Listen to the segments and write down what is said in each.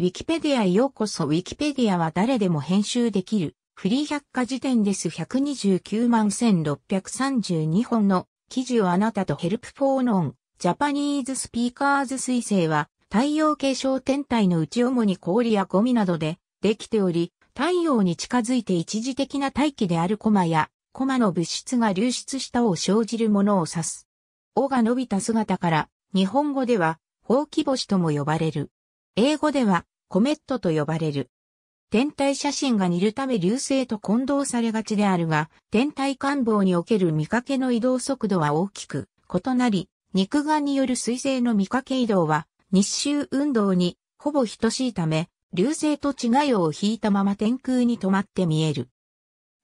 ウィキペディアへようこそウィキペディアは誰でも編集できる。フリー百科事典です129万1632本の記事をあなたとヘルプフォーノン。ジャパニーズスピーカーズ彗星は太陽系小天体のうち主に氷やゴミなどでできており、太陽に近づいて一時的な大気であるコマやコマの物質が流出したを生じるものを指す。尾が伸びた姿から日本語では放う星とも呼ばれる。英語ではコメットと呼ばれる。天体写真が似るため流星と混同されがちであるが、天体観望における見かけの移動速度は大きく異なり、肉眼による水星の見かけ移動は日周運動にほぼ等しいため、流星と違いを引いたまま天空に止まって見える。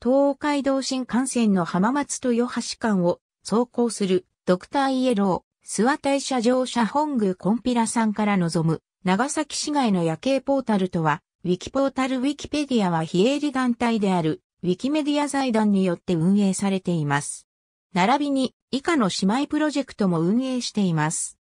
東海道新幹線の浜松と豊橋間を走行するドクターイエロー、諏訪大社乗車本宮コンピラさんから望む長崎市街の夜景ポータルとは、ウィキポータルウィキペディアは非営利団体である、ウィキメディア財団によって運営されています。並びに、以下の姉妹プロジェクトも運営しています。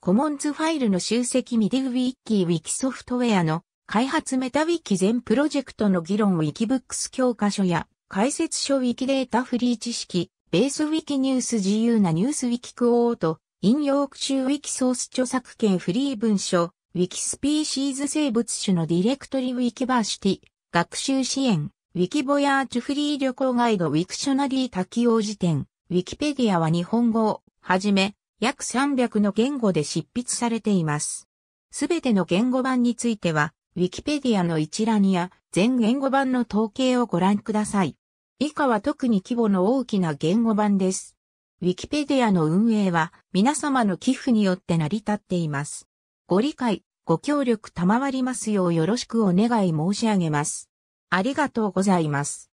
コモンズファイルの集積ミディウィッキーウィキソフトウェアの開発メタウィキ全プロジェクトの議論ウィキブックス教科書や解説書ウィキデータフリー知識、ベースウィキニュース自由なニュースウィキクオート、引用句集ウィキソース著作権フリー文書、ウィキスピーシーズ生物種のディレクトリウィキバーシティ、学習支援、ウィキボヤーチュフリー旅行ガイドウィクショナリー多起用辞典、ウィキペディアは日本語をはじめ、約300の言語で執筆されています。すべての言語版については、ウィキペディアの一覧や全言語版の統計をご覧ください。以下は特に規模の大きな言語版です。ウィキペディアの運営は皆様の寄付によって成り立っています。ご理解、ご協力賜りますようよろしくお願い申し上げます。ありがとうございます。